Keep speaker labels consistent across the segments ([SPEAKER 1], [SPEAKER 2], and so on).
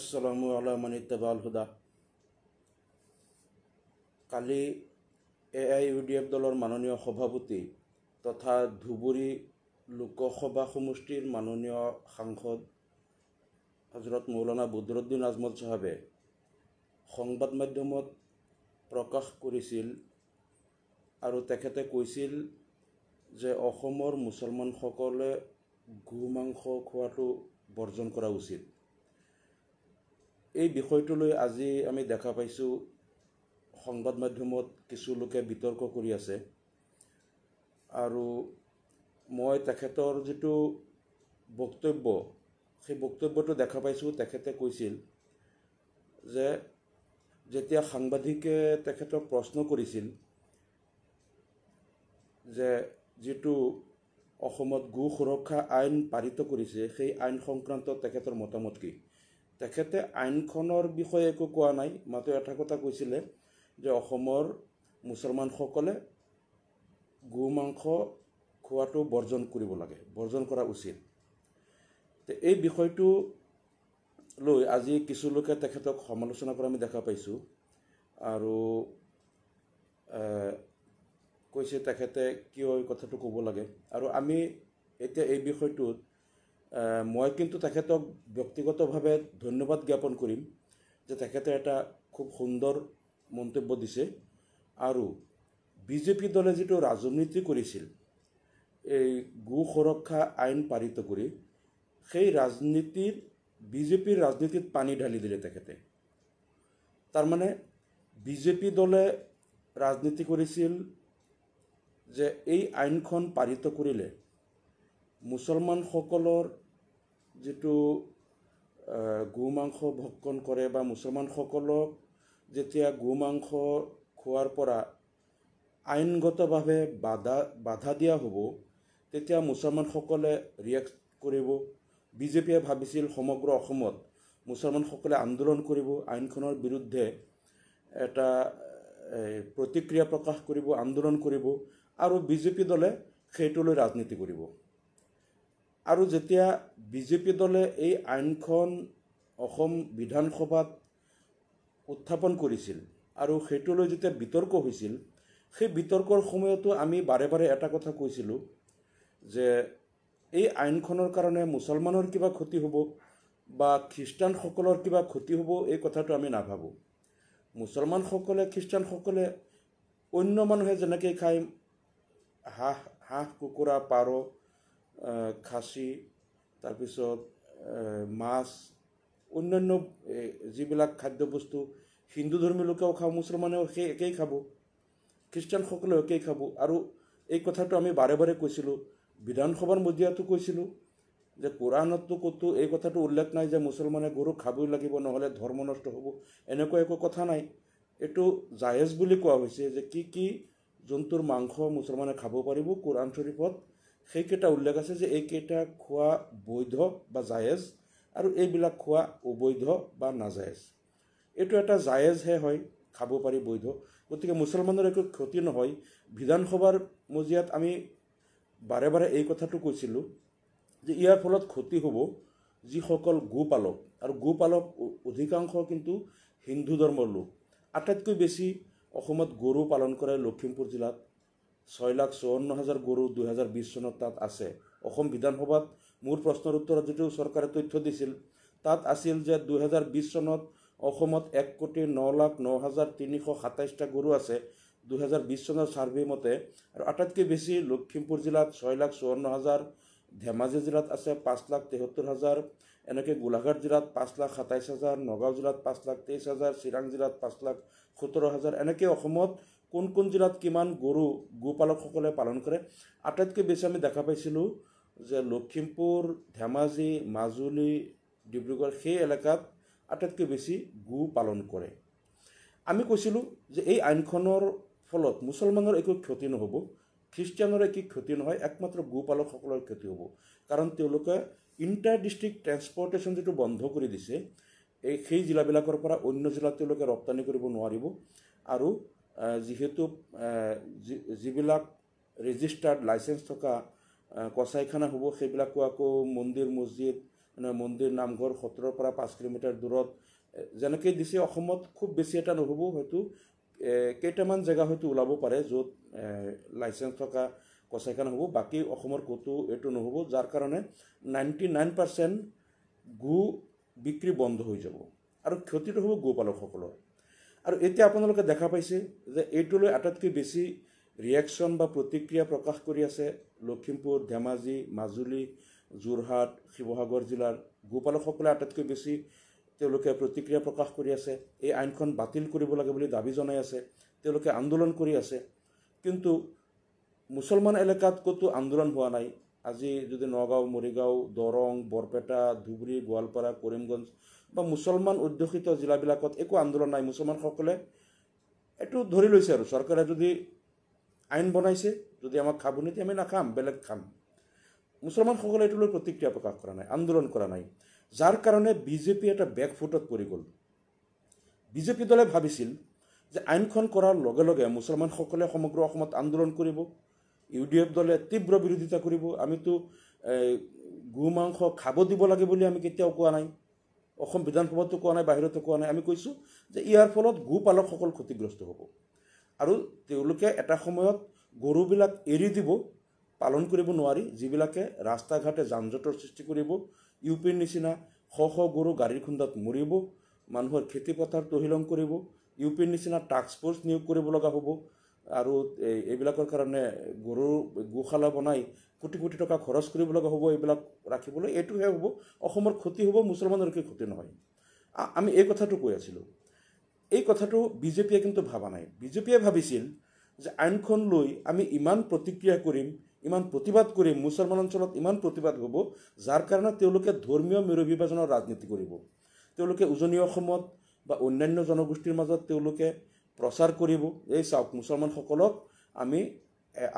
[SPEAKER 1] আসসালামু আলাইকুম ইত্তাবাল হুদা কালি A I U D F দলৰ মাননীয় সভাপতি তথা ধুবুৰী লোকসভা সমষ্টিৰ মাননীয় সাংসদ হজৰত মৌলানা বদৰুদ্দিন আজমল চাহাবে সংবাদ মাধ্যমত প্ৰকাশ কৰিছিল আৰু তেখেতে কৈছিল যে অসমৰ মুছলমানসকলে গো মাংস খোৱাটো বৰ্জন কৰা উচিত এই বিষয়টোলৈ আজি আমি দেখা পাইছোঁ সংবাদ মাধ্যমত কিছু লোকে বিতৰ্ক কৰি আছে আৰু মই তেখেতৰ যিটো বক্তব্য সেই বক্তব্যটো দেখা পাইছোঁ তেখেতে কৈছিল যে যেতিয়া সাংবাদিকে তেখেতক প্ৰশ্ন কৰিছিল যে যিটো অসমত গো সুৰক্ষা আইন পাৰিত কৰিছে সেই আইন সংক্ৰান্তত তেখেতৰ মতামত কি তেখেতে আইনখনৰ বিষয়ে একো কোৱা নাই মাত্ৰ এটা কথা কৈছিলে যে অসমৰ মুছলমানসকলে গো মাংস খোৱাটো বৰ্জন কৰিব লাগে বৰ্জন কৰা উচিত এই বিষয়টো লৈ আজি কিছুলোকে তেখেতক সমালোচনা কৰা আমি দেখা পাইছোঁ আৰু কৈছে তেখেতে কিয় এই কথাটো ক'ব লাগে আৰু আমি এতিয়া এই বিষয়টোত মই কিন্তু তেখেতক ব্যক্তিগতভাৱে ধন্যবাদ জ্ঞাপন কৰিম যে তেখেতে এটা খুব সুন্দৰ মন্তব্য দিছে আৰু বিজেপি দলে যিটো ৰাজনীতি কৰিছিল এই গো সুৰক্ষা আইন পাৰিত কৰি সেই ৰাজনীতিৰ বিজেপিৰ ৰাজনীতিত পানী ঢালি দিলে তেখেতে তাৰমানে বিজেপি দলে ৰাজনীতি কৰিছিল যে এই আইনখন পাৰিত কৰিলে মুছলমানসকলৰ যিটো গো মাংস ভক্ষণ কৰে বা মুছলমানসকলক যেতিয়া গো মাংস খোৱাৰ পৰা আইনগতভাৱে বাধা বাধা দিয়া হ'ব তেতিয়া মুছলমানসকলে ৰিয়েক্ট কৰিব বিজেপিয়ে ভাবিছিল সমগ্ৰ অসমত মুছলমানসকলে আন্দোলন কৰিব আইনখনৰ বিৰুদ্ধে এটা প্ৰতিক্ৰিয়া প্ৰকাশ কৰিব আন্দোলন কৰিব আৰু বিজেপি দলে সেইটোলৈ ৰাজনীতি কৰিব আৰু যেতিয়া বিজেপি দলে এই আইনখন অসম বিধানসভাত উত্থাপন কৰিছিল আৰু সেইটোলৈ যেতিয়া বিতৰ্ক হৈছিল সেই বিতৰ্কৰ সময়তো আমি বাৰে বাৰে এটা কথা কৈছিলোঁ যে এই আইনখনৰ কাৰণে মুছলমানৰ কিবা ক্ষতি হ'ব বা খ্ৰীষ্টানসকলৰ কিবা ক্ষতি হ'ব এই কথাটো আমি নাভাবোঁ মুছলমানসকলে খ্ৰীষ্টানসকলে অন্য মানুহে যেনেকৈ খায় হাঁহ হাঁহ কুকুৰা পাৰ খাচী তাৰপিছত মাছ অন্যান্য যিবিলাক খাদ্যবস্তু হিন্দু ধৰ্মীয় লোকেও খাওঁ মুছলমানেও সেই একেই খাব খ্ৰীষ্টানসকলেও একেই খাব আৰু এই কথাটো আমি বাৰে বাৰে কৈছিলোঁ বিধানসভাৰ মজিয়াতো কৈছিলোঁ যে কোৰাণতো ক'তো এই কথাটো উল্লেখ নাই যে মুছলমানে গৰু খাবই লাগিব নহ'লে ধৰ্ম নষ্ট হ'ব এনেকুৱা একো কথা নাই এইটো জাহেজ বুলি কোৱা হৈছে যে কি কি জন্তুৰ মাংস মুছলমানে খাব পাৰিব কোৰাণ শ্বৰীফত সেইকেইটা উল্লেখ আছে যে এইকেইটা খোৱা বৈধ বা জায়েজ আৰু এইবিলাক খোৱা অবৈধ বা নাজায়েজ এইটো এটা জায়েজহে হয় খাব পাৰি বৈধ গতিকে মুছলমানৰ একো ক্ষতি নহয় বিধানসভাৰ মজিয়াত আমি বাৰে বাৰে এই কথাটো কৈছিলোঁ যে ইয়াৰ ফলত ক্ষতি হ'ব যিসকল গোপালক আৰু গোপালক অধিকাংশ কিন্তু হিন্দু ধৰ্মৰ লোক আটাইতকৈ বেছি অসমত গৰু পালন কৰে লখিমপুৰ জিলাত ছয় লাখ চৌৱন্ন হাজাৰ গৰু দুহেজাৰ বিছ চনত তাত আছে অসম বিধানসভাত মোৰ প্ৰশ্নৰ উত্তৰত যিটো চৰকাৰে তথ্য দিছিল তাত আছিল যে দুহেজাৰ বিছ চনত অসমত এক কোটি ন লাখ ন হাজাৰ তিনিশ সাতাইছটা গৰু আছে দুহেজাৰ বিছ চনৰ ছাৰ্ভে মতে আৰু আটাইতকৈ বেছি লখিমপুৰ জিলাত ছয় লাখ চৌৱন্ন হাজাৰ ধেমাজি জিলাত আছে পাঁচ লাখ তেসত্তৰ হাজাৰ এনেকৈ গোলাঘাট জিলাত পাঁচ লাখ সাতাইছ হাজাৰ নগাঁও জিলাত পাঁচ লাখ তেইছ হাজাৰ চিৰাং জিলাত পাঁচ লাখ সোতৰ হাজাৰ এনেকৈ অসমত কোন কোন জিলাত কিমান গৰু গোপালকসকলে পালন কৰে আটাইতকৈ বেছি আমি দেখা পাইছিলোঁ যে লখিমপুৰ ধেমাজি মাজুলী ডিব্ৰুগড় সেই এলেকাত আটাইতকৈ বেছি গো পালন কৰে আমি কৈছিলোঁ যে এই আইনখনৰ ফলত মুছলমানৰ একো ক্ষতি নহ'ব খ্ৰীষ্টানৰ একো ক্ষতি নহয় একমাত্ৰ গোপালকসকলৰ ক্ষতি হ'ব কাৰণ তেওঁলোকে ইণ্টাৰ ডিষ্ট্ৰিক্ট ট্ৰেন্সপৰ্টেশ্যন যিটো বন্ধ কৰি দিছে এই সেই জিলাবিলাকৰ পৰা অন্য জিলাত তেওঁলোকে ৰপ্তানি কৰিব নোৱাৰিব আৰু যিহেতু যিবিলাক ৰেজিষ্টাৰ্ড লাইচেঞ্চ থকা কছাইখানা হ'ব সেইবিলাকো আকৌ মন্দিৰ মছজিদ মন্দিৰ নামঘৰ সত্ৰৰ পৰা পাঁচ কিলোমিটাৰ দূৰত যেনেকৈ দিছে অসমত খুব বেছি এটা নহ'ব হয়তো কেইটামান জেগা হয়তো ওলাব পাৰে য'ত লাইচেঞ্চ থকা কছাইখানা হ'ব বাকী অসমৰ ক'তো এইটো নহ'ব যাৰ কাৰণে নাইণ্টি নাইন পাৰ্চেণ্ট গু বিক্ৰী বন্ধ হৈ যাব আৰু ক্ষতিটো হ'ব গোপালকসকলৰ আৰু এতিয়া আপোনালোকে দেখা পাইছে যে এইটোলৈ আটাইতকৈ বেছি ৰিয়েকশ্যন বা প্ৰতিক্ৰিয়া প্ৰকাশ কৰি আছে লখিমপুৰ ধেমাজি মাজুলী যোৰহাট শিৱসাগৰ জিলাৰ গোপালকসকলে আটাইতকৈ বেছি তেওঁলোকে প্ৰতিক্ৰিয়া প্ৰকাশ কৰি আছে এই আইনখন বাতিল কৰিব লাগে বুলি দাবী জনাই আছে তেওঁলোকে আন্দোলন কৰি আছে কিন্তু মুছলমান এলেকাত ক'তো আন্দোলন হোৱা নাই আজি যদি নগাঁও মৰিগাঁও দৰং বৰপেটা ধুবুৰী গোৱালপাৰা কৰিমগঞ্জ বা মুছলমান অধ্যুষিত জিলাবিলাকত একো আন্দোলন নাই মুছলমানসকলে এইটো ধৰি লৈছে আৰু চৰকাৰে যদি আইন বনাইছে যদি আমাক খাব নিদি আমি নাখাম বেলেগ খাম মুছলমানসকলে এইটো লৈ প্ৰতিক্ৰিয়া প্ৰকাশ কৰা নাই আন্দোলন কৰা নাই যাৰ কাৰণে বিজেপি এটা বেকফুটত পৰি গ'ল বিজেপি দলে ভাবিছিল যে আইনখন কৰাৰ লগে লগে মুছলমানসকলে সমগ্ৰ অসমত আন্দোলন কৰিব ইউ ডি এফ দলে তীব্ৰ বিৰোধিতা কৰিব আমিতো গো মাংস খাব দিব লাগে বুলি আমি কেতিয়াও কোৱা নাই অসম বিধানসভাতো কোৱা নাই বাহিৰতো কোৱা নাই আমি কৈছোঁ যে ইয়াৰ ফলত গোপালকসকল ক্ষতিগ্ৰস্ত হ'ব আৰু তেওঁলোকে এটা সময়ত গৰুবিলাক এৰি দিব পালন কৰিব নোৱাৰি যিবিলাকে ৰাস্তা ঘাটে যান জঁটৰ সৃষ্টি কৰিব ইউ পিৰ নিচিনা শ শ গৰু গাড়ীৰ খুন্দাত মৰিব মানুহৰ খেতি পথাৰ তহিলং কৰিব ইউ পিৰ নিচিনা টাস্ক ফ'ৰ্চ নিয়োগ কৰিব লগা হ'ব আৰু এইবিলাকৰ কাৰণে গৰু গোশালা বনাই কোটি কোটি টকা খৰচ কৰিব লগা হ'ব এইবিলাক ৰাখিবলৈ এইটোহে হ'ব অসমৰ ক্ষতি হ'ব মুছলমানৰ কি ক্ষতি নহয় আমি এই কথাটো কৈ আছিলোঁ এই কথাটো বিজেপিয়ে কিন্তু ভবা নাই বিজেপিয়ে ভাবিছিল যে আইনখন লৈ আমি ইমান প্ৰতিক্ৰিয়া কৰিম ইমান প্ৰতিবাদ কৰিম মুছলমান অঞ্চলত ইমান প্ৰতিবাদ হ'ব যাৰ কাৰণে তেওঁলোকে ধৰ্মীয় মিৰবিভাজনৰ ৰাজনীতি কৰিব তেওঁলোকে উজনি অসমত বা অন্যান্য জনগোষ্ঠীৰ মাজত তেওঁলোকে প্ৰচাৰ কৰিব এই চাওক মুছলমানসকলক আমি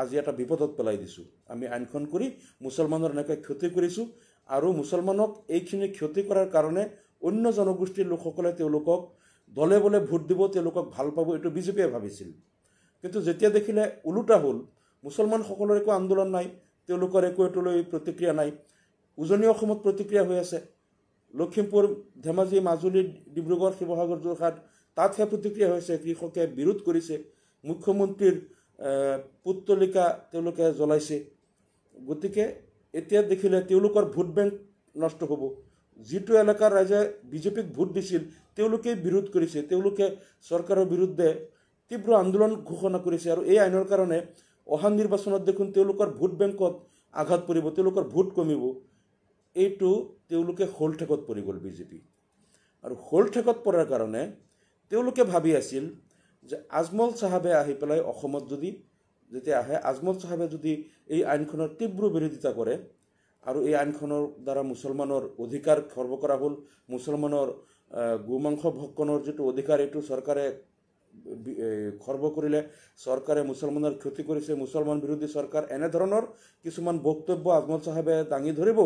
[SPEAKER 1] আজি এটা বিপদত পেলাই দিছোঁ আমি আইনখন কৰি মুছলমানৰ এনেকৈ ক্ষতি কৰিছোঁ আৰু মুছলমানক এইখিনি ক্ষতি কৰাৰ কাৰণে অন্য জনগোষ্ঠীৰ লোকসকলে তেওঁলোকক দলে বলে ভোট দিব তেওঁলোকক ভাল পাব এইটো বিজেপিয়ে ভাবিছিল কিন্তু যেতিয়া দেখিলে ওলোটা হ'ল মুছলমানসকলৰ একো আন্দোলন নাই তেওঁলোকৰ একো এইটোলৈ প্ৰতিক্ৰিয়া নাই উজনি অসমত প্ৰতিক্ৰিয়া হৈ আছে লখিমপুৰ ধেমাজি মাজুলী ডিব্ৰুগড় শিৱসাগৰ যোৰহাট তাতহে প্ৰতিক্ৰিয়া হৈছে কৃষকে বিৰোধ কৰিছে মুখ্যমন্ত্ৰীৰ পুত্তলিকা তেওঁলোকে জ্বলাইছে গতিকে এতিয়া দেখিলে তেওঁলোকৰ ভোট বেংক নষ্ট হ'ব যিটো এলেকাৰ ৰাইজে বিজেপিক ভোট দিছিল তেওঁলোকেই বিৰোধ কৰিছে তেওঁলোকে চৰকাৰৰ বিৰুদ্ধে তীব্ৰ আন্দোলন ঘোষণা কৰিছে আৰু এই আইনৰ কাৰণে অহা নিৰ্বাচনত দেখোন তেওঁলোকৰ ভোট বেংকত আঘাত পৰিব তেওঁলোকৰ ভোট কমিব এইটো তেওঁলোকে হোল ঠেকত পৰি গ'ল বিজেপি আৰু হোল ঠেকত পৰাৰ কাৰণে তেওঁলোকে ভাবি আছিল যে আজমল চাহাবে আহি পেলাই অসমত যদি যেতিয়া আহে আজমল চাহাবে যদি এই আইনখনৰ তীব্ৰ বিৰোধিতা কৰে আৰু এই আইনখনৰ দ্বাৰা মুছলমানৰ অধিকাৰ খৰ্ব কৰা হ'ল মুছলমানৰ গোমাংস ভক্ষণৰ যিটো অধিকাৰ এইটো চৰকাৰে খৰ্ব কৰিলে চৰকাৰে মুছলমানৰ ক্ষতি কৰিছে মুছলমান বিৰোধী চৰকাৰ এনেধৰণৰ কিছুমান বক্তব্য আজমল চাহাবে দাঙি ধৰিব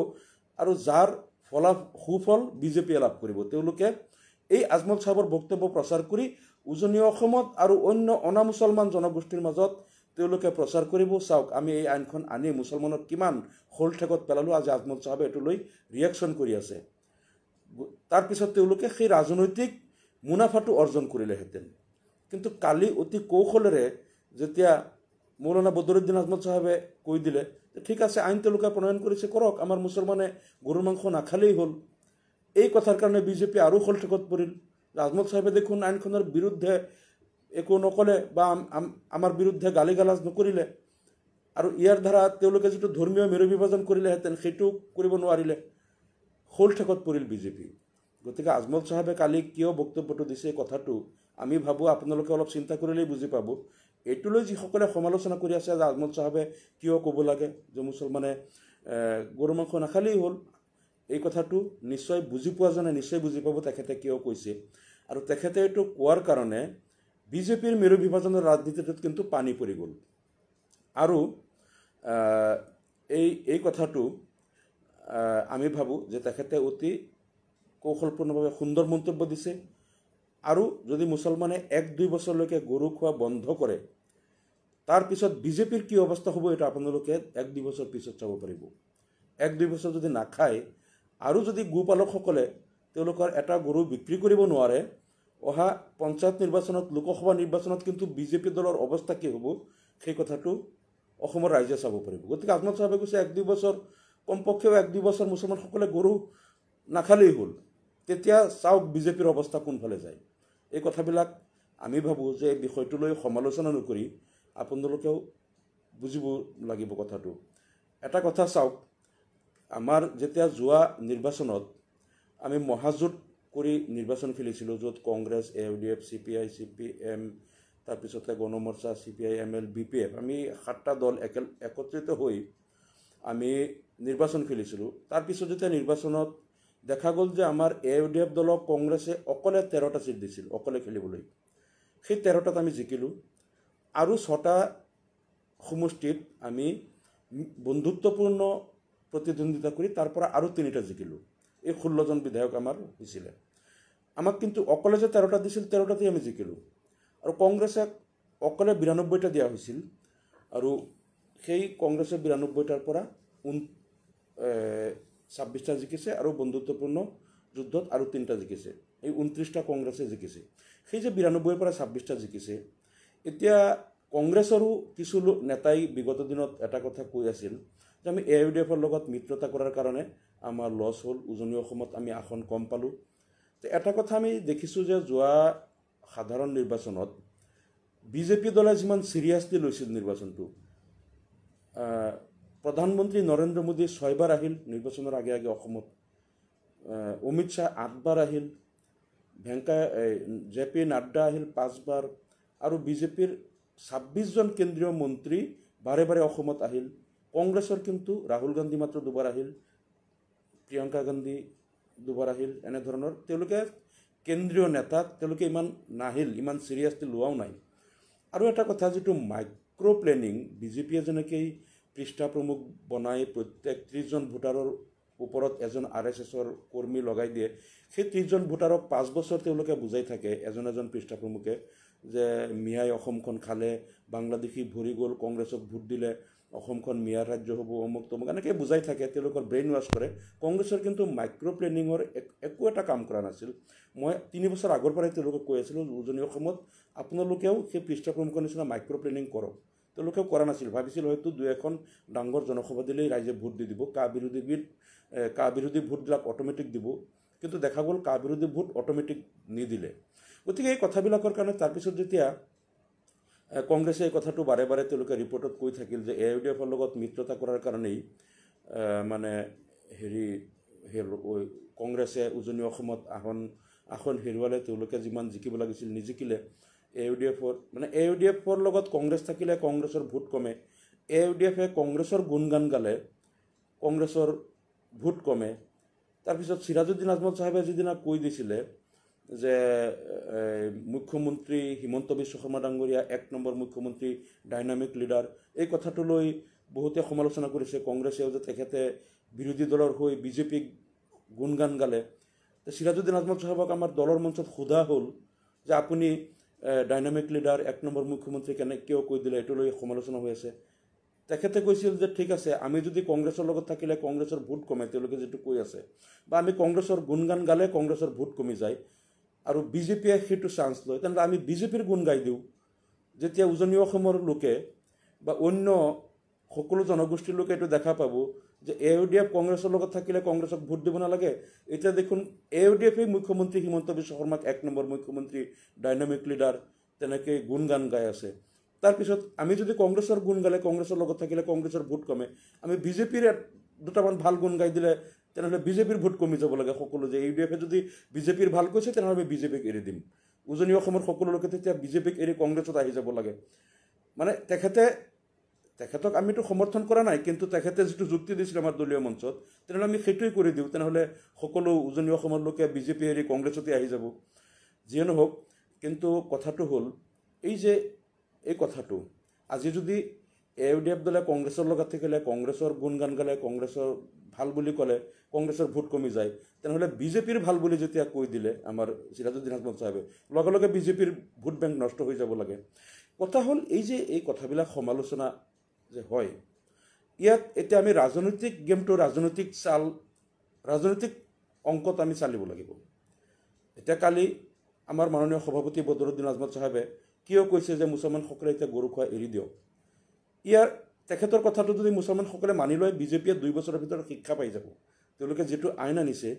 [SPEAKER 1] আৰু যাৰ ফলাফ সুফল বিজেপিয়ে লাভ কৰিব তেওঁলোকে এই আজমল চাহাবৰ বক্তব্য প্ৰচাৰ কৰি উজনি অসমত আৰু অন্য অনা মুছলমান জনগোষ্ঠীৰ মাজত তেওঁলোকে প্ৰচাৰ কৰিব চাওক আমি এই আইনখন আনি মুছলমানক কিমান হল ঠেকত পেলালোঁ আজি আজমল চাহাবে এইটো লৈ ৰিয়েকশ্যন কৰি আছে তাৰপিছত তেওঁলোকে সেই ৰাজনৈতিক মুনাফাটো অৰ্জন কৰিলেহেঁতেন কিন্তু কালি অতি কৌশলেৰে যেতিয়া মৌলানা বদৰুদ্দিন আজমল চাহাবে কৈ দিলে ঠিক আছে আইন তেওঁলোকে প্ৰণয়ন কৰিছে কৰক আমাৰ মুছলমানে গৰু মাংস নাখালেই হ'ল এই কথাৰ কাৰণে বিজেপি আৰু শলঠেকত পৰিল ৰাজমত চাহেবে দেখোন আইনখনৰ বিৰুদ্ধে একো নক'লে বা আমাৰ বিৰুদ্ধে গালি গালাজ নকৰিলে আৰু ইয়াৰ দ্বাৰা তেওঁলোকে যিটো ধৰ্মীয় মেৰু বিভাজন কৰিলেহেঁতেন সেইটো কৰিব নোৱাৰিলে ঠেকত পৰিল বিজেপি গতিকে আজমল চাহাবে কালি কিয় বক্তব্যটো দিছে কথাটো আমি ভাবোঁ আপোনালোকে অলপ চিন্তা কৰিলেই বুজি পাব এইটোলৈ যিসকলে সমালোচনা কৰি আছে যে আজমল চাহাবে কিয় ক'ব লাগে যে মুছলমানে গৰু মাংস নাখালেই হ'ল এই কথাটো নিশ্চয় বুজি পোৱা পোৱাজনে নিশ্চয় বুজি পাব তেখেতে কিয় কৈছে আৰু তেখেতে এইটো কোৱাৰ কাৰণে বিজেপিৰ মেৰু বিভাজনৰ ৰাজনীতিটোত কিন্তু পানী পৰি গ'ল আৰু এই এই কথাটো আমি ভাবোঁ যে তেখেতে অতি কৌশলপূৰ্ণভাৱে সুন্দৰ মন্তব্য দিছে আৰু যদি মুছলমানে এক দুই বছৰলৈকে গৰু খোৱা বন্ধ কৰে তাৰপিছত বিজেপিৰ কি অৱস্থা হ'ব এইটো আপোনালোকে এক দুই বছৰ পিছত চাব পাৰিব এক দুই বছৰ যদি নাখায় আৰু যদি গোপালকসকলে তেওঁলোকৰ এটা গৰু বিক্ৰী কৰিব নোৱাৰে অহা পঞ্চায়ত নিৰ্বাচনত লোকসভা নিৰ্বাচনত কিন্তু বিজেপি দলৰ অৱস্থা কি হ'ব সেই কথাটো অসমৰ ৰাইজে চাব পাৰিব গতিকে আহমদ চাহাবে কৈছে এক দুই বছৰ কমপক্ষেও এক দুই বছৰ মুছলমানসকলে গৰু নাখালেই হ'ল তেতিয়া চাওক বিজেপিৰ অৱস্থা কোনফালে যায় এই কথাবিলাক আমি ভাবোঁ যে এই বিষয়টোলৈ সমালোচনা নকৰি আপোনালোকেও বুজিব লাগিব কথাটো এটা কথা চাওক আমাৰ যেতিয়া যোৱা নিৰ্বাচনত আমি মহাজোঁট কৰি নিৰ্বাচন খেলিছিলোঁ য'ত Congress A D F C P I C P M তাৰপিছতে Ganamorcha C P I M L B P F আমি সাতটা দল একে একত্ৰিত হৈ আমি নিৰ্বাচন খেলিছিলোঁ তাৰপিছত যেতিয়া নিৰ্বাচনত দেখা গ'ল যে আমাৰ এ ডি এফ দলক কংগ্ৰেছে অকলে তেৰটা ছিট দিছিল অকলে খেলিবলৈ সেই তেৰটাত আমি জিকিলোঁ আৰু ছটা সমষ্টিত আমি বন্ধুত্বপূৰ্ণ প্ৰতিদ্বন্দ্বিতা কৰি তাৰ পৰা আৰু তিনিটা জিকিলোঁ এই ষোল্লজন বিধায়ক আমাৰ হৈছিলে আমাক কিন্তু অকলে যে তেৰটা দিছিল তেৰটাতেই আমি জিকিলোঁ আৰু কংগ্ৰেছে অকলে বিৰানব্বৈটা দিয়া হৈছিল আৰু সেই কংগ্ৰেছে বিৰানব্বৈটাৰ পৰা ঊন ছাব্বিছটা জিকিছে আৰু বন্ধুত্বপূৰ্ণ যুদ্ধত আৰু তিনিটা জিকিছে এই ঊনত্ৰিছটা কংগ্ৰেছে জিকিছে সেই যে বিৰানব্বৈৰ পৰা ছাব্বিছটা জিকিছে এতিয়া কংগ্ৰেছৰো কিছু নেতাই বিগত দিনত এটা কথা কৈ আছিল যে আমি এ ইউ ডি এফৰ লগত মিত্ৰতা কৰাৰ কাৰণে আমাৰ লছ হ'ল উজনি অসমত আমি আসন কম পালোঁ এটা কথা আমি দেখিছোঁ যে যোৱা সাধাৰণ নিৰ্বাচনত বিজেপি দলে যিমান ছিৰিয়াছলি লৈছিল নিৰ্বাচনটো প্ৰধানমন্ত্ৰী নৰেন্দ্ৰ মোদী ছয়বাৰ আহিল নিৰ্বাচনৰ আগে আগে অসমত অমিত শ্বাহ আঠবাৰ আহিল ভেংকায়া জে পি নাড্ডা আহিল পাঁচবাৰ আৰু বিজেপিৰ ছাব্বিছজন কেন্দ্ৰীয় মন্ত্ৰী বাৰে বাৰে অসমত আহিল কংগ্ৰেছৰ কিন্তু ৰাহুল গান্ধী মাত্ৰ দুবাৰ আহিল প্ৰিয়ংকা গান্ধী দুবাৰ আহিল এনেধৰণৰ তেওঁলোকে কেন্দ্ৰীয় নেতাক তেওঁলোকে ইমান নাহিল ইমান চিৰিয়াছলি লোৱাও নাই আৰু এটা কথা যিটো মাইক্ৰ' প্লেনিং বিজেপিয়ে যেনেকৈ পৃষ্ঠাপ্ৰমুখ বনাই প্ৰত্যেক ত্ৰিছজন ভোটাৰৰ ওপৰত এজন আৰ এছ এছৰ কৰ্মী লগাই দিয়ে সেই ত্ৰিছজন ভোটাৰক পাঁচ বছৰ তেওঁলোকে বুজাই থাকে এজন এজন পৃষ্ঠাপ্ৰমুখে যে মিয়াই অসমখন খালে বাংলাদেশী ভৰি গ'ল কংগ্ৰেছক ভোট দিলে অসমখন মিয়া ৰাজ্য হ'ব অমুক তমুক এনেকৈ বুজাই থাকে তেওঁলোকৰ ব্ৰেইন ৱাছ কৰে কংগ্ৰেছৰ কিন্তু মাইক্ৰ' প্লেনিঙৰ একো এটা কাম কৰা নাছিল মই তিনি বছৰ আগৰ পৰাই তেওঁলোকক কৈ আছিলোঁ উজনি অসমত আপোনালোকেও সেই পৃষ্ঠপ্ৰমুখৰ নিচিনা মাইক্ৰ' প্লেনিং কৰক তেওঁলোকেও কৰা নাছিল ভাবিছিল হয়তো দুই এখন ডাঙৰ জনসভা দিলেই ৰাইজে ভোট দি দিব কা বিৰোধী বিট কা বিৰোধী ভোটবিলাক অট'মেটিক দিব কিন্তু দেখা গ'ল কা বিৰোধী ভোট অট'মেটিক নিদিলে গতিকে এই কথাবিলাকৰ কাৰণে তাৰপিছত যেতিয়া কংগ্ৰেছে এই কথাটো বাৰে বাৰে তেওঁলোকে ৰিপৰ্টত কৈ থাকিল যে এ আই ডি এফৰ লগত মিত্ৰতা কৰাৰ কাৰণেই মানে হেৰি হেৰি কংগ্ৰেছে উজনি অসমত আসন আসন হেৰুৱালে তেওঁলোকে যিমান জিকিব লাগিছিল নিজিকিলে এ ইউ ডি এফৰ মানে এ ইউ ডি এফৰ লগত কংগ্ৰেছ থাকিলে কংগ্ৰেছৰ ভোট কমে এ ইউ ডি এফে কংগ্ৰেছৰ গুণ গান গালে কংগ্ৰেছৰ ভোট কমে তাৰপিছত চিৰাজুদ্দিন আজমল চাহেবে যিদিনা কৈ দিছিলে যে মুখ্যমন্ত্রী হিমন্ত বিশ্ব শর্মা ডাঙ্গরিয়া এক নম্বর মুখ্যমন্ত্রী ডাইনামিক লিডার এই কথাটলৈ বহুতে সমালোচনা করেছে কংগ্রেসেও যে তেখেতে বিরোধী দলের হয়ে বিজেপিক গুণগান গালে সিরাজুদ্দিন আজমত সাহেবক আমার দলের মঞ্চত সোধা হল যে আপনি ডাইনামিক লিডার এক নম্বর মুখ্যমন্ত্রী কেন কেউ কই দিলে এইটো সমালোচনা হয়ে আছে তেখেতে কৈছিল যে ঠিক আছে আমি যদি কংগ্রেসের থাকিলে কংগ্রেসের ভোট কমে যেটা কৈ আছে বা আমি কংগ্রেসের গুণগান গালে কংগ্রেসের ভোট কমি যায় আৰু বিজেপিয়ে সেইটো চান্স লয় তেন্তে আমি বিজেপিৰ গুণ গাই দিওঁ যেতিয়া উজনি অসমৰ লোকে বা অন্য সকলো জনগোষ্ঠীৰ লোকে এইটো দেখা পাব যে এ ইউ ডি এফ কংগ্ৰেছৰ লগত থাকিলে কংগ্ৰেছক ভোট দিব নালাগে এতিয়া দেখোন এ ইউ ডি এফেই মুখ্যমন্ত্ৰী হিমন্ত বিশ্ব শৰ্মাক এক নম্বৰ মুখ্যমন্ত্ৰী ডাইনামিক লিডাৰ তেনেকৈ গুণ গান গাই আছে তাৰপিছত আমি যদি কংগ্ৰেছৰ গুণ গালে কংগ্ৰেছৰ লগত থাকিলে কংগ্ৰেছৰ ভোট কমে আমি বিজেপিৰ দুটামান ভাল গুণ গাই দিলে তেনেহ'লে বিজেপিৰ ভোট কমি যাব লাগে সকলো যে ইউ ডি এফে যদি বিজেপিৰ ভাল কৈছে তেনেহ'লে আমি বিজেপিক এৰি দিম উজনি অসমৰ সকলো লোকে তেতিয়া বিজেপিক এৰি কংগ্ৰেছত আহি যাব লাগে মানে তেখেতে তেখেতক আমিতো সমৰ্থন কৰা নাই কিন্তু তেখেতে যিটো যুক্তি দিছিল আমাৰ দলীয় মঞ্চত তেনেহ'লে আমি সেইটোৱে কৰি দিওঁ তেনেহ'লে সকলো উজনি অসমৰ লোকে বিজেপি এৰি কংগ্ৰেছতে আহি যাব যিয়ে নহওক কিন্তু কথাটো হ'ল এই যে এই কথাটো আজি যদি এ ইউ ডি এফ দলে কংগ্ৰেছৰ লগত থাকিলে কংগ্ৰেছৰ গুণ গান গালে কংগ্ৰেছৰ ভাল বুলি ক'লে কংগ্ৰেছৰ ভোট কমি যায় তেনেহ'লে বিজেপিৰ ভাল বুলি যেতিয়া কৈ দিলে আমাৰ চিৰাজুদ্দিন আজমল চাহাবে লগে লগে বিজেপিৰ ভোট বেংক নষ্ট হৈ যাব লাগে কথা হ'ল এই যে এই কথাবিলাক সমালোচনা যে হয় ইয়াত এতিয়া আমি ৰাজনৈতিক গেমটো ৰাজনৈতিক চাল ৰাজনৈতিক অংকত আমি চালিব লাগিব এতিয়া কালি আমাৰ মাননীয় সভাপতি বদৰুদ্দিন আজমল চাহাবে কিয় কৈছে যে মুছলমানসকলে এতিয়া গৰু খোৱা এৰি দিয়ক ইয়াৰ তেখেতৰ কথাটো যদি মুছলমানসকলে মানি লয় বিজেপিয়ে দুই বছৰৰ ভিতৰত শিক্ষা পাই যাব তেওঁলোকে যিটো আইন আনিছে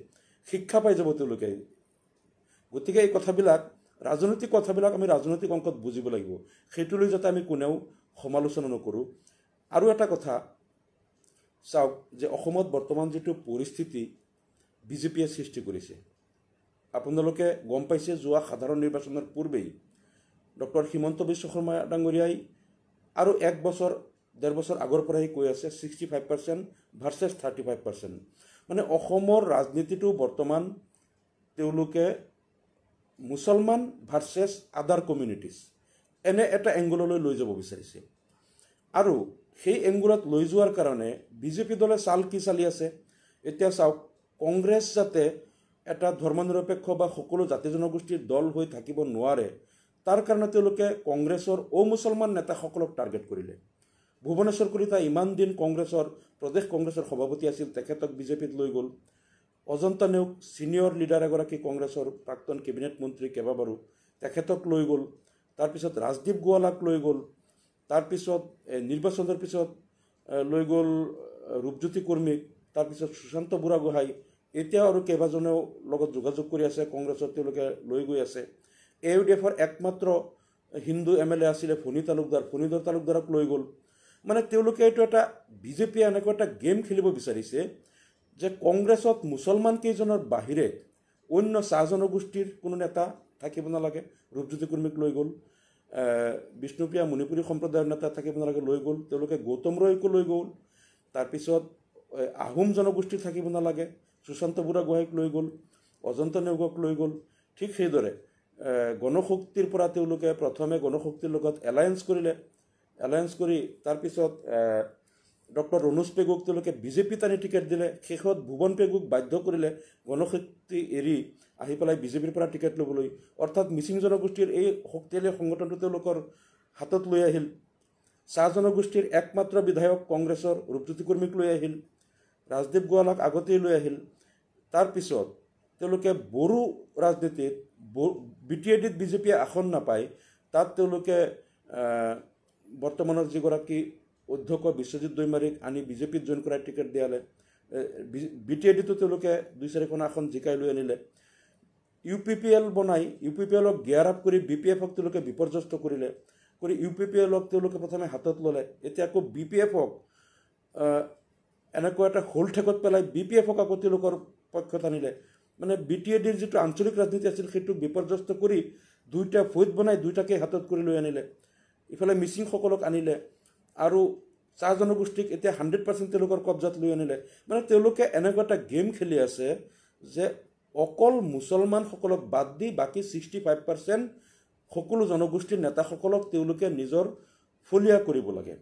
[SPEAKER 1] শিক্ষা পাই যাব তেওঁলোকে গতিকে এই কথাবিলাক ৰাজনৈতিক কথাবিলাক আমি ৰাজনৈতিক অংকত বুজিব লাগিব সেইটোলৈ যাতে আমি কোনেও সমালোচনা নকৰোঁ আৰু এটা কথা চাওক যে অসমত বৰ্তমান যিটো পৰিস্থিতি বিজেপিয়ে সৃষ্টি কৰিছে আপোনালোকে গম পাইছে যোৱা সাধাৰণ নিৰ্বাচনৰ পূৰ্বেই ডক্টৰ হিমন্ত বিশ্ব শৰ্মা ডাঙৰীয়াই আৰু এক বছৰ ডেৰ বছৰ আগৰ পৰাই কৈ আছে sixty five percent versus thirty five percent মানে অসমৰ ৰাজনীতিটো বৰ্তমান তেওঁলোকে মুছলমান ভাৰ্চেছ আদাৰ কমিউনিটিজ এনে এটা এংগুললৈ লৈ যাব বিচাৰিছে আৰু সেই এংগুলত লৈ যোৱাৰ কাৰণে বিজেপি দলে চাল কি চালি আছে এতিয়া চাওক কংগ্ৰেছ যাতে এটা ধৰ্ম নিৰপেক্ষ বা সকলো জাতি জনগোষ্ঠীৰ দল হৈ থাকিব নোৱাৰে তাৰ কাৰণে তেওঁলোকে কংগ্ৰেছৰ অমুছলমান নেতাসকলক টাৰ্গেট কৰিলে ভুৱনেশ্বৰ কলিতা ইমান দিন কংগ্ৰেছৰ প্ৰদেশ কংগ্ৰেছৰ সভাপতি আছিল তেখেতক বিজেপিত লৈ গ'ল অজন্তা নেওগ ছিনিয়ৰ লিডাৰ এগৰাকী কংগ্ৰেছৰ প্ৰাক্তন কেবিনেট মন্ত্ৰী কেইবাবাৰো তেখেতক লৈ গ'ল তাৰপিছত ৰাজদ্বীপ গোৱালাক লৈ গ'ল তাৰপিছত নিৰ্বাচনৰ পিছত লৈ গ'ল ৰূপজ্যোতি কৰ্মীক তাৰপিছত সুশান্ত বুঢ়াগোহাঁই এতিয়াও আৰু কেইবাজনেও লগত যোগাযোগ কৰি আছে কংগ্ৰেছত তেওঁলোকে লৈ গৈ আছে এ ইউ ডি এফৰ একমাত্ৰ হিন্দু এম এল এ আছিলে ফণী তালুকদাৰ ফণীদৰ তালুকদাৰক লৈ গ'ল মানে তেওঁলোকে এইটো এটা বিজেপিয়ে এনেকুৱা এটা গেম খেলিব বিচাৰিছে যে কংগ্ৰেছত মুছলমান কেইজনৰ বাহিৰে অন্য চাহ জনগোষ্ঠীৰ কোনো নেতা থাকিব নালাগে ৰূপজ্যোতি কুৰ্মীক লৈ গ'ল বিষ্ণুপ্ৰিয়া মণিপুৰী সম্প্ৰদায়ৰ নেতা থাকিব নালাগে লৈ গ'ল তেওঁলোকে গৌতম ৰয়কো লৈ গ'ল তাৰপিছত আহোম জনগোষ্ঠী থাকিব নালাগে সুশান্ত বুঢ়াগোহাঁইক লৈ গ'ল অজন্ত নেওগক লৈ গ'ল ঠিক সেইদৰে গণশক্তিৰ পৰা তেওঁলোকে প্ৰথমে গণশক্তিৰ লগত এলায়েন্স কৰিলে এলায়েন্স কৰি তাৰপিছত ডক্টৰ ৰণোজ পেগুক তেওঁলোকে বিজেপি টানি টিকেট দিলে শেষত ভুৱন পেগুক বাধ্য কৰিলে গণশক্তি এৰি আহি পেলাই বিজেপিৰ পৰা টিকেট ল'বলৈ অৰ্থাৎ মিচিং জনগোষ্ঠীৰ এই শক্তিশালী সংগঠনটো তেওঁলোকৰ হাতত লৈ আহিল চাহ জনগোষ্ঠীৰ একমাত্ৰ বিধায়ক কংগ্ৰেছৰ ৰূপজ্যোতি কৰ্মীক লৈ আহিল ৰাজদীপ গোৱালক আগতেই লৈ আহিল তাৰপিছত তেওঁলোকে বড়ো ৰাজনীতিত বি টি এডিত বিজেপিয়ে আসন নাপায় তাত তেওঁলোকে বৰ্তমানৰ যিগৰাকী অধ্যক্ষ বিশ্বজিৎ দৈমাৰীক আনি বিজেপিত জইন কৰাই টিকেট দিয়ালে বি টি এ এডিতো তেওঁলোকে দুই চাৰিখন আসন জিকাই লৈ আনিলে ইউ পি পি এল বনাই ইউ পি পি এলক গেয়াৰ আপ কৰি বি পি এফক তেওঁলোকে বিপৰ্যস্ত কৰিলে কৰি ইউ পি পি এলক তেওঁলোকে প্ৰথমে হাতত ল'লে এতিয়া আকৌ বি পি এফক এনেকুৱা এটা হোল ঠেকত পেলাই বি পি এফক আকৌ তেওঁলোকৰ পক্ষত আনিলে মানে বি টি এ ডিৰ যিটো আঞ্চলিক ৰাজনীতি আছিল সেইটো বিপৰ্যস্ত কৰি দুইটা ভোট বনাই দুইটাকে হাতত কৰি লৈ আনিলে ইফালে মিচিংসকলক আনিলে আৰু চাহ জনগোষ্ঠীক এতিয়া হাণ্ড্ৰেড পাৰ্চেণ্ট তেওঁলোকৰ কব্জাত লৈ আনিলে মানে তেওঁলোকে এনেকুৱা এটা গেম খেলি আছে যে অকল মুছলমানসকলক বাদ দি বাকী ছিক্সটি ফাইভ পাৰ্চেণ্ট সকলো জনগোষ্ঠীৰ নেতাসকলক তেওঁলোকে নিজৰ ফলীয়া কৰিব লাগে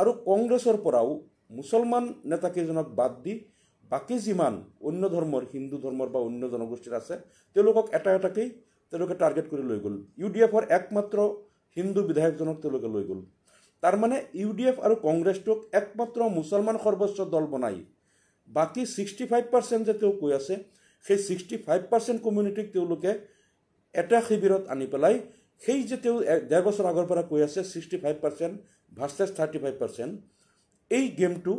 [SPEAKER 1] আৰু কংগ্ৰেছৰ পৰাও মুছলমান নেতাকেইজনক বাদ দি বাকী যিমান অন্য ধৰ্মৰ হিন্দু ধৰ্মৰ বা অন্য জনগোষ্ঠীৰ আছে তেওঁলোকক এটা এটাকেই তেওঁলোকে টাৰ্গেট কৰি লৈ গ'ল ইউ ডি এফৰ একমাত্ৰ হিন্দু বিধায়কজনক তেওঁলোকে লৈ গ'ল তাৰমানে ইউ ডি এফ আৰু কংগ্ৰেছটোক একমাত্ৰ মুছলমান সৰ্বোচ্চ দল বনাই বাকী ছিক্সটি ফাইভ পাৰ্চেণ্ট যে তেওঁ কৈ আছে সেই ছিক্সটি ফাইভ পাৰ্চেণ্ট কমিউনিটিক তেওঁলোকে এটা শিবিৰত আনি পেলাই সেই যে তেওঁ ডেৰ বছৰ আগৰ পৰা কৈ আছে sixty five percent versus thirty five percent এই গেমটো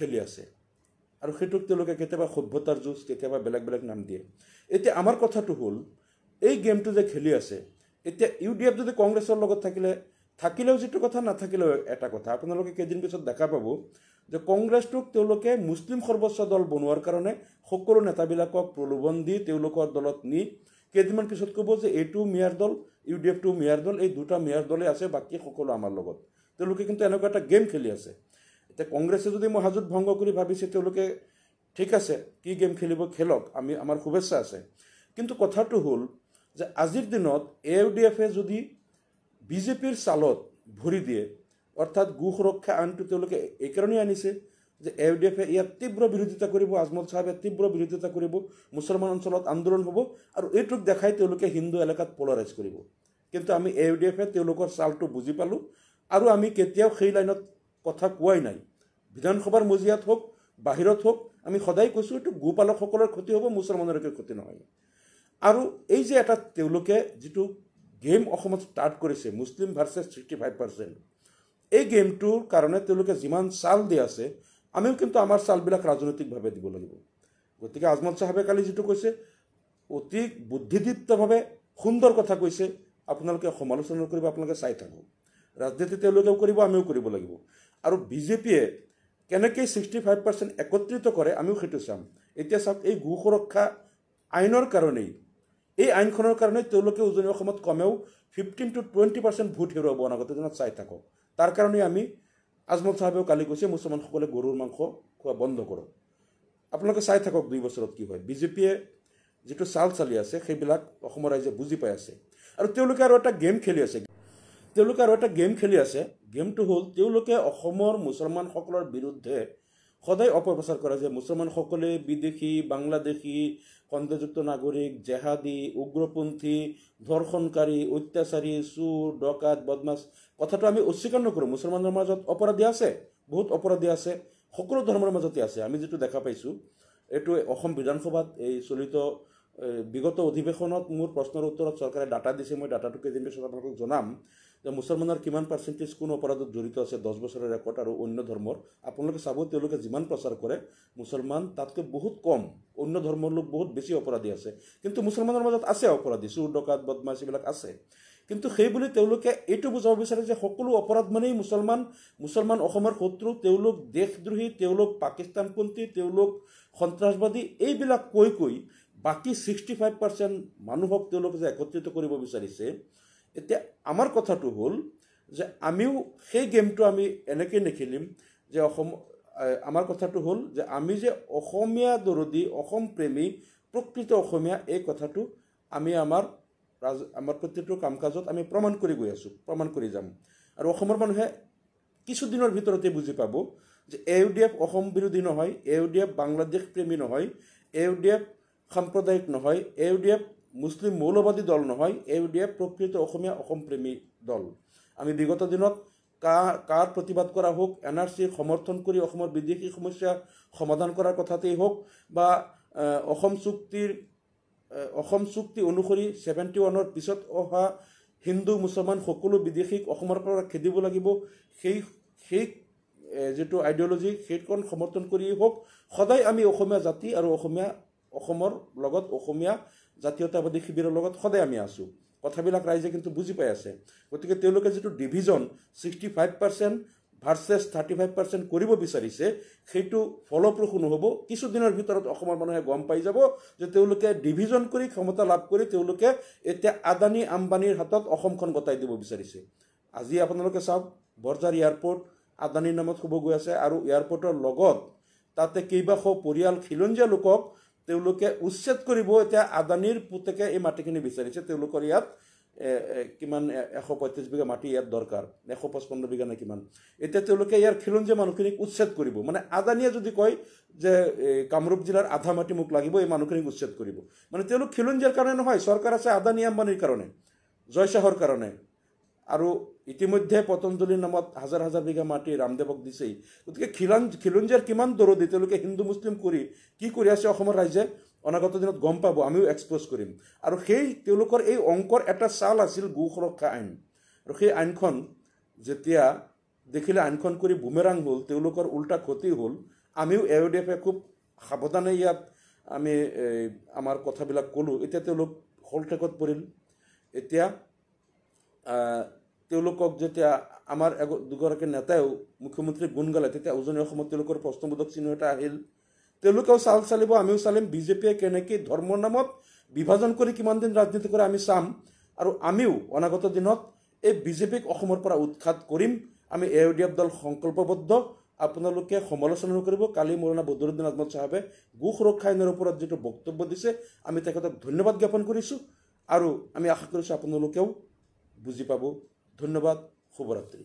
[SPEAKER 1] খেলি আছে আৰু সেইটোক তেওঁলোকে কেতিয়াবা সভ্যতাৰ যুঁজ কেতিয়াবা বেলেগ বেলেগ নাম দিয়ে এতিয়া আমাৰ কথাটো হ'ল এই গেমটো যে খেলি আছে এতিয়া ইউ ডি এফ যদি কংগ্ৰেছৰ লগত থাকিলে থাকিলেও যিটো কথা নাথাকিলেও এটা কথা আপোনালোকে কেইদিন পিছত দেখা পাব যে কংগ্ৰেছটোক তেওঁলোকে মুছলিম সৰ্বোচ্চ দল বনোৱাৰ কাৰণে সকলো নেতাবিলাকক প্ৰলোভন দি তেওঁলোকৰ দলত নি কেইদিনমান পিছত ক'ব যে এইটো মেয়াৰ দল U D F to major দল এই দুটা মেয়াৰ দলেই আছে বাকী সকলো আমাৰ লগত তেওঁলোকে কিন্তু এনেকুৱা এটা গেম খেলি আছে যে কংগ্ৰেছে যদি মই মহাজোঁট ভংগ কৰি ভাবিছে তেওঁলোকে ঠিক আছে কি গেম খেলিব খেলক আমি আমাৰ শুভেচ্ছা আছে কিন্তু কথাটো হ'ল যে আজিৰ দিনত এ ইউ ডি এফে যদি বিজেপিৰ চালত ভৰি দিয়ে অৰ্থাৎ গো সুৰক্ষা আইনটো তেওঁলোকে এইকাৰণেই আনিছে যে এ ইউ ডি এফে ইয়াত তীব্ৰ বিৰোধিতা কৰিব আজমল চাহাবে তীব্ৰ বিৰোধিতা কৰিব মুছলমান অঞ্চলত আন্দোলন হ'ব আৰু এইটোক দেখাই তেওঁলোকে হিন্দু এলেকাত পলাৰাইজ কৰিব কিন্তু আমি এ ইউ ডি এফে তেওঁলোকৰ ছালটো বুজি পালোঁ আৰু আমি কেতিয়াও সেই লাইনত কথা কোৱাই নাই বিধানসভাৰ মজিয়াত হওক বাহিৰত হওক আমি সদায় কৈছোঁ এইটো গোপালকসকলৰ ক্ষতি হ'ব মুছলমানৰকে ক্ষতি নহয় আৰু এই যে এটা তেওঁলোকে যিটো গেম অসমত ষ্টাৰ্ট কৰিছে মুছলিম ভাৰ্চেছ ছিক্সটি ফাইভ পাৰ্চেণ্ট এই গেমটোৰ কাৰণে তেওঁলোকে যিমান চাল দি আছে আমিও কিন্তু আমাৰ চালবিলাক ৰাজনৈতিকভাৱে দিব লাগিব গতিকে আজমল চাহাবে কালি যিটো কৈছে অতি বুদ্ধিদীপ্তভাৱে সুন্দৰ কথা কৈছে আপোনালোকে সমালোচনা কৰিব আপোনালোকে চাই থাকক ৰাজনীতি তেওঁলোকেও কৰিব আমিও কৰিব লাগিব আৰু বিজেপিয়ে কেনেকৈ ছিক্সটি ফাইভ পাৰ্চেণ্ট একত্ৰিত কৰে আমিও সেইটো চাম এতিয়া চাওক এই গো সুৰক্ষা আইনৰ কাৰণেই এই আইনখনৰ কাৰণে তেওঁলোকে উজনি অসমত কমেও fifteen to twenty percent vote হেৰুৱাব অনাগত দিনত চাই থাকক তাৰ কাৰণেই আমি আজমল চাহাবেও কালি কৈছে মুছলমানসকলে গৰুৰ মাংস খোৱা বন্ধ কৰক আপোনালোকে চাই থাকক দুই বছৰত কি হয় বিজেপিয়ে যিটো চাল চালি আছে সেইবিলাক অসমৰ ৰাইজে বুজি পাই আছে আৰু তেওঁলোকে আৰু এটা গেম খেলি আছে তেওঁলোকে আৰু এটা গেম খেলি আছে গেমটো হ'ল তেওঁলোকে অসমৰ মুছলমানসকলৰ বিৰুদ্ধে সদায় অপপ্ৰচাৰ কৰে যে মুছলমানসকলে বিদেশী বাংলাদেশী কণ্ডযুক্ত নাগৰিক জেহাদী উগ্ৰপন্থী ধৰ্ষণকাৰী অত্যাচাৰী চুৰ ডকাত বদমাছ কথাটো আমি অস্বীকাৰ নকৰোঁ মুছলমানৰ মাজত অপৰাধী আছে বহুত অপৰাধী আছে সকলো ধৰ্মৰ মাজতে আছে আমি যিটো দেখা পাইছোঁ এইটো অসম বিধানসভাত এই চলিত বিগত অধিৱেশনত মোৰ প্ৰশ্নৰ উত্তৰত চৰকাৰে ডাটা দিছে মই ডাটাটো কেইদিন পিছত আপোনালোকক জনাম যে মুছলমানৰ কিমান পাৰ্চেণ্টেজ কোন অপৰাধত জড়িত আছে দহ বছৰৰ ৰেকৰ্ড আৰু অন্য ধৰ্মৰ আপোনালোকে চাব তেওঁলোকে যিমান প্ৰচাৰ কৰে মুছলমান তাতকৈ বহুত কম অন্য ধৰ্মৰ লোক বহুত বেছি অপৰাধী আছে কিন্তু মুছলমানৰ মাজত আছে অপৰাধী চুৰ ডকাত বদমাছ এইবিলাক আছে কিন্তু সেইবুলি তেওঁলোকে এইটো বুজাব বিচাৰে যে সকলো অপৰাধ মানেই মুছলমান মুছলমান অসমৰ শত্ৰু তেওঁলোক দেশদ্ৰোহী তেওঁলোক পাকিস্তানপন্থী তেওঁলোক সন্ত্ৰাসবাদী এইবিলাক কৈ কৈ বাকী ছিক্সটি ফাইভ পাৰ্চেণ্ট মানুহক তেওঁলোকে যে একত্ৰিত কৰিব বিচাৰিছে এতিয়া আমাৰ কথাটো হ'ল যে আমিও সেই গেমটো আমি এনেকৈ নেখেলিম যে অসম আমাৰ কথাটো হ'ল যে আমি যে অসমীয়া দৰদী অসম প্ৰেমী প্ৰকৃত অসমীয়া এই কথাটো আমি আমাৰ ৰাজ আমাৰ প্ৰত্যেকটো কাম কাজত আমি প্ৰমাণ কৰি গৈ আছোঁ প্ৰমাণ কৰি যাম আৰু অসমৰ মানুহে কিছুদিনৰ ভিতৰতে বুজি পাব যে A U D F Assam বিৰোধী নহয় A U D F Bangladesh প্ৰেমী নহয় এ ইউ ডি এফ সাম্প্ৰদায়িক নহয় এ ইউ ডি এফ মুছলিম মৌলবাদী দল নহয় ইউ ডি এফ প্ৰকৃত অসমীয়া অসম প্ৰেমী দল আমি বিগত দিনত কা কাৰ প্ৰতিবাদ কৰা হওক এন আৰ চি সমৰ্থন কৰি অসমৰ বিদেশী সমস্যা সমাধান কৰাৰ কথাতেই হওক বা অসম চুক্তিৰ অসম চুক্তি অনুসৰি ছেভেণ্টি ওৱানৰ পিছত অহা হিন্দু মুছলমান সকলো বিদেশীক অসমৰ পৰা খেদিব লাগিব সেই সেই যিটো আইডিঅ'লজি সেইকণ সমৰ্থন কৰিয়েই হওক সদায় আমি অসমীয়া জাতি আৰু অসমীয়া অসমৰ লগত অসমীয়া জাতীয়তাবাদী শিবিৰৰ লগত সদায় আমি আছোঁ কথাবিলাক ৰাইজে কিন্তু বুজি পাই আছে গতিকে তেওঁলোকে যিটো division sixty five percent versus thirty five percent কৰিব বিচাৰিছে সেইটো ফলপ্ৰসূ নহ'ব কিছুদিনৰ ভিতৰত অসমৰ মানুহে গম পাই যাব যে তেওঁলোকে ডিভিজন কৰি ক্ষমতা লাভ কৰি তেওঁলোকে এতিয়া আদানী আম্বানীৰ হাতত অসমখন গতাই দিব বিচাৰিছে আজি আপোনালোকে চাওক বৰজাৰ এয়াৰপৰ্ট আদানীৰ নামত শুব গৈ আছে আৰু এয়াৰপৰ্টৰ লগত তাতে কেইবাশ পৰিয়াল খিলঞ্জীয়া লোকক তেওঁলোকে উচ্ছেদ কৰিব এতিয়া আদানীৰ পুতেকে এই মাটিখিনি বিচাৰিছে তেওঁলোকৰ ইয়াত কিমান এশ পঁয়ত্ৰিছ বিঘা মাটি ইয়াত দৰকাৰ এশ পঁচপন্ন বিঘা নে কিমান এতিয়া তেওঁলোকে ইয়াৰ খিলঞ্জীয়া মানুহখিনিক উচ্ছেদ কৰিব মানে আদানীয়ে যদি কয় যে কামৰূপ জিলাৰ আধা মাটি মোক লাগিব এই মানুহখিনিক উচ্ছেদ কৰিব মানে তেওঁলোক খিলঞ্জীয়াৰ কাৰণে নহয় চৰকাৰ আছে আদানী আম্বানীৰ কাৰণে জয়শাহৰ কাৰণে আৰু ইতিমধ্যে পতঞ্জলীৰ নামত হাজাৰ হাজাৰ বিঘা মাটি ৰামদেৱক দিছেই গতিকে খিলাং খিলঞ্জীয়াৰ কিমান দৰদী তেওঁলোকে হিন্দু মুছলিম কৰি কি কৰি আছে অসমৰ ৰাইজে অনাগত দিনত গম পাব আমিও এক্সপ'জ কৰিম আৰু সেই তেওঁলোকৰ এই অংকৰ এটা চাল আছিল গো সুৰক্ষা আইন আৰু সেই আইনখন যেতিয়া দেখিলে আইনখন কৰি বুমেৰাং হ'ল তেওঁলোকৰ উল্টা ক্ষতি হ'ল আমিও এ ডি এফে খুব সাৱধানে ইয়াত আমি আমাৰ কথাবিলাক ক'লোঁ এতিয়া তেওঁলোক হল ঠেকত পৰিল এতিয়া তেওঁলোকক যেতিয়া আমাৰ এগ দুগৰাকী নেতায়ো মুখ্যমন্ত্ৰীক গুণ গালে তেতিয়া উজনি অসমত তেওঁলোকৰ প্ৰশ্নবোধক চিহ্ন এটা আহিল তেওঁলোকেও চাল চালিব আমিও চালিম বিজেপিয়ে কেনেকৈ ধৰ্মৰ নামত বিভাজন কৰি কিমান দিন ৰাজনীতি কৰে আমি চাম আৰু আমিও অনাগত দিনত এই বিজেপিক অসমৰ পৰা উৎখাত কৰিম আমি এ ডি এফ দল সংকল্পবদ্ধ আপোনালোকে সমালোচনা কৰিব কালি মৌলানা বদৰুদ্দিন আজমদ চাহাবে গো সুৰক্ষা আইনৰ ওপৰত যিটো বক্তব্য দিছে আমি তেখেতক ধন্যবাদ জ্ঞাপন কৰিছোঁ আৰু আমি আশা কৰিছোঁ আপোনালোকেও বুজি পাব ধন্যবাদ শুভরাত্রি